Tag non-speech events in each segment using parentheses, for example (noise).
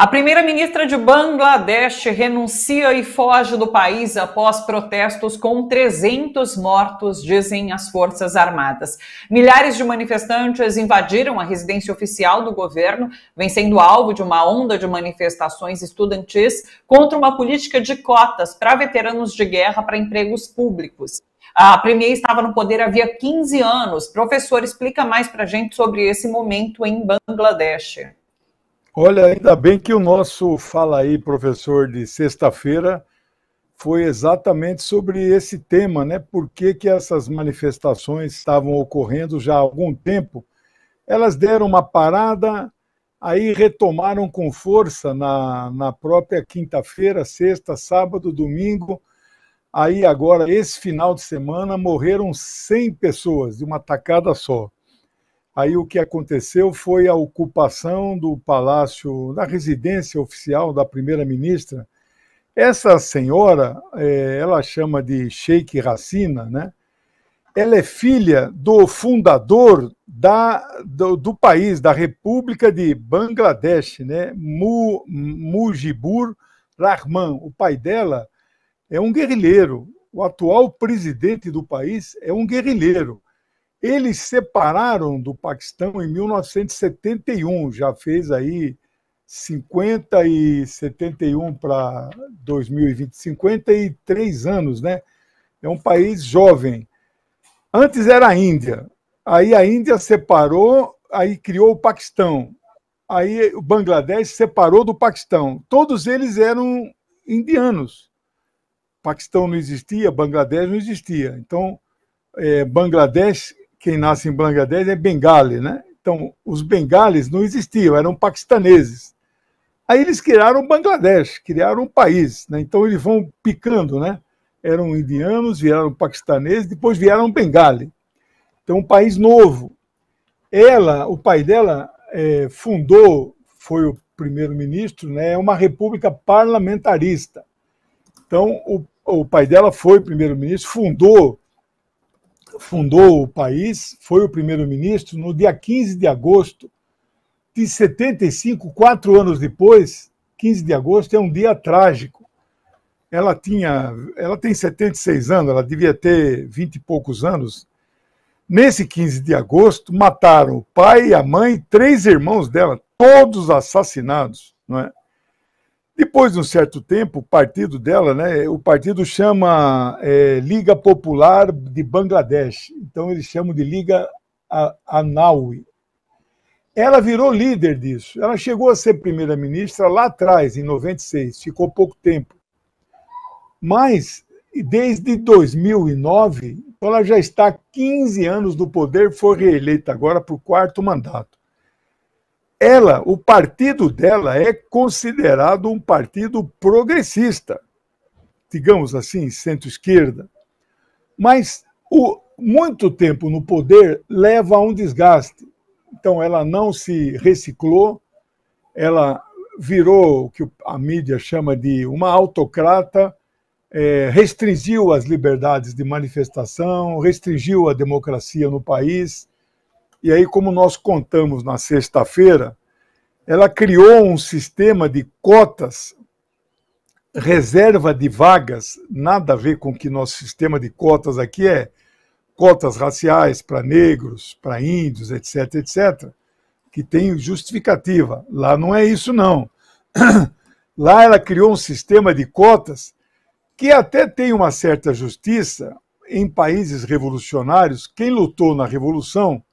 A primeira-ministra de Bangladesh renuncia e foge do país após protestos com 300 mortos, dizem as Forças Armadas. Milhares de manifestantes invadiram a residência oficial do governo, vencendo alvo de uma onda de manifestações estudantis contra uma política de cotas para veteranos de guerra para empregos públicos. A Premier estava no poder havia 15 anos. Professor, explica mais para a gente sobre esse momento em Bangladesh. Olha, ainda bem que o nosso Fala aí, professor, de sexta-feira foi exatamente sobre esse tema, né? Por que, que essas manifestações estavam ocorrendo já há algum tempo? Elas deram uma parada, aí retomaram com força na, na própria quinta-feira, sexta, sábado, domingo. Aí agora, esse final de semana, morreram 100 pessoas de uma tacada só. Aí o que aconteceu foi a ocupação do palácio, da residência oficial da primeira-ministra. Essa senhora, é, ela chama de Sheikh Racina, né? Ela é filha do fundador da, do, do país, da República de Bangladesh, né? Mu, Mujibur Rahman. O pai dela é um guerrilheiro. O atual presidente do país é um guerrilheiro. Eles separaram do Paquistão em 1971, já fez aí 50 e 71 para 2020, 53 anos, né? É um país jovem. Antes era a Índia. Aí a Índia separou, aí criou o Paquistão. Aí o Bangladesh separou do Paquistão. Todos eles eram indianos. Paquistão não existia, Bangladesh não existia. Então, é, Bangladesh quem nasce em Bangladesh é bengali, né? Então, os bengales não existiam, eram paquistaneses. Aí eles criaram Bangladesh, criaram um país, né? Então eles vão picando, né? Eram indianos, vieram paquistaneses, depois vieram bengali. Então, um país novo. Ela, o pai dela, é, fundou, foi o primeiro-ministro, né? É uma república parlamentarista. Então, o, o pai dela foi primeiro-ministro, fundou fundou o país, foi o primeiro-ministro, no dia 15 de agosto de 75, quatro anos depois, 15 de agosto é um dia trágico. Ela tinha, ela tem 76 anos, ela devia ter 20 e poucos anos. Nesse 15 de agosto, mataram o pai, a mãe, três irmãos dela, todos assassinados, não é? Depois de um certo tempo, o partido dela, né, o partido chama é, Liga Popular de Bangladesh, então eles chamam de Liga Anaui. Ela virou líder disso. Ela chegou a ser primeira-ministra lá atrás, em 96, ficou pouco tempo. Mas, desde 2009, ela já está 15 anos no poder, foi reeleita agora para o quarto mandato ela, o partido dela é considerado um partido progressista, digamos assim, centro-esquerda. Mas o muito tempo no poder leva a um desgaste. Então ela não se reciclou, ela virou o que a mídia chama de uma autocrata, é, restringiu as liberdades de manifestação, restringiu a democracia no país e aí, como nós contamos na sexta-feira, ela criou um sistema de cotas, reserva de vagas, nada a ver com que nosso sistema de cotas aqui é, cotas raciais para negros, para índios, etc, etc, que tem justificativa. Lá não é isso, não. (clears throat) Lá ela criou um sistema de cotas que até tem uma certa justiça em países revolucionários. Quem lutou na Revolução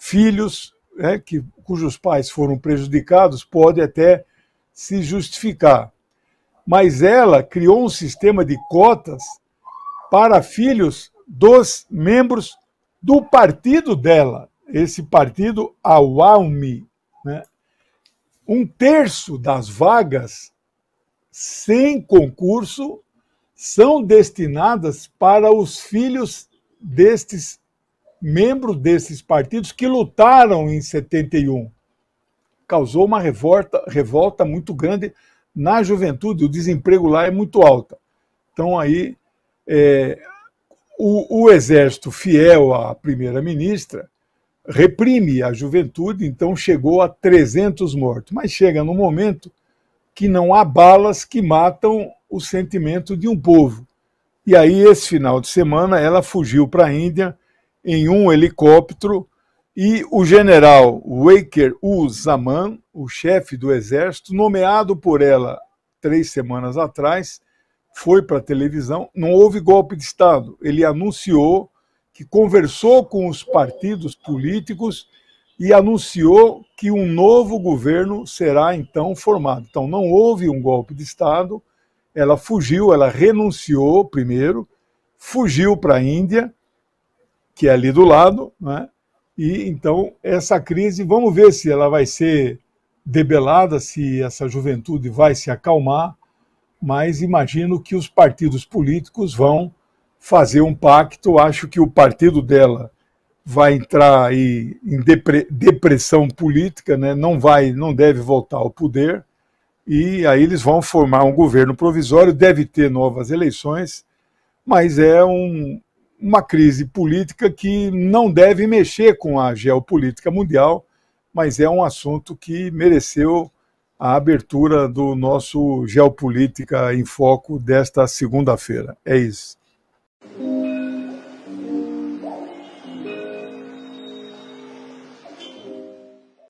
filhos né, que, cujos pais foram prejudicados pode até se justificar. Mas ela criou um sistema de cotas para filhos dos membros do partido dela, esse partido Awami. Né? Um terço das vagas sem concurso são destinadas para os filhos destes membro desses partidos que lutaram em 71. Causou uma revolta, revolta muito grande na juventude, o desemprego lá é muito alto. Então, aí, é, o, o exército fiel à primeira-ministra reprime a juventude, então chegou a 300 mortos. Mas chega no momento que não há balas que matam o sentimento de um povo. E aí, esse final de semana, ela fugiu para a Índia em um helicóptero e o general Waker Uzaman, o chefe do exército, nomeado por ela três semanas atrás, foi para a televisão. Não houve golpe de Estado. Ele anunciou que conversou com os partidos políticos e anunciou que um novo governo será então formado. Então não houve um golpe de Estado. Ela fugiu, ela renunciou primeiro, fugiu para a Índia que é ali do lado, né? E então essa crise, vamos ver se ela vai ser debelada, se essa juventude vai se acalmar, mas imagino que os partidos políticos vão fazer um pacto. Acho que o partido dela vai entrar aí em depressão política, né? Não vai, não deve voltar ao poder. E aí eles vão formar um governo provisório, deve ter novas eleições, mas é um uma crise política que não deve mexer com a geopolítica mundial, mas é um assunto que mereceu a abertura do nosso Geopolítica em Foco desta segunda-feira. É isso.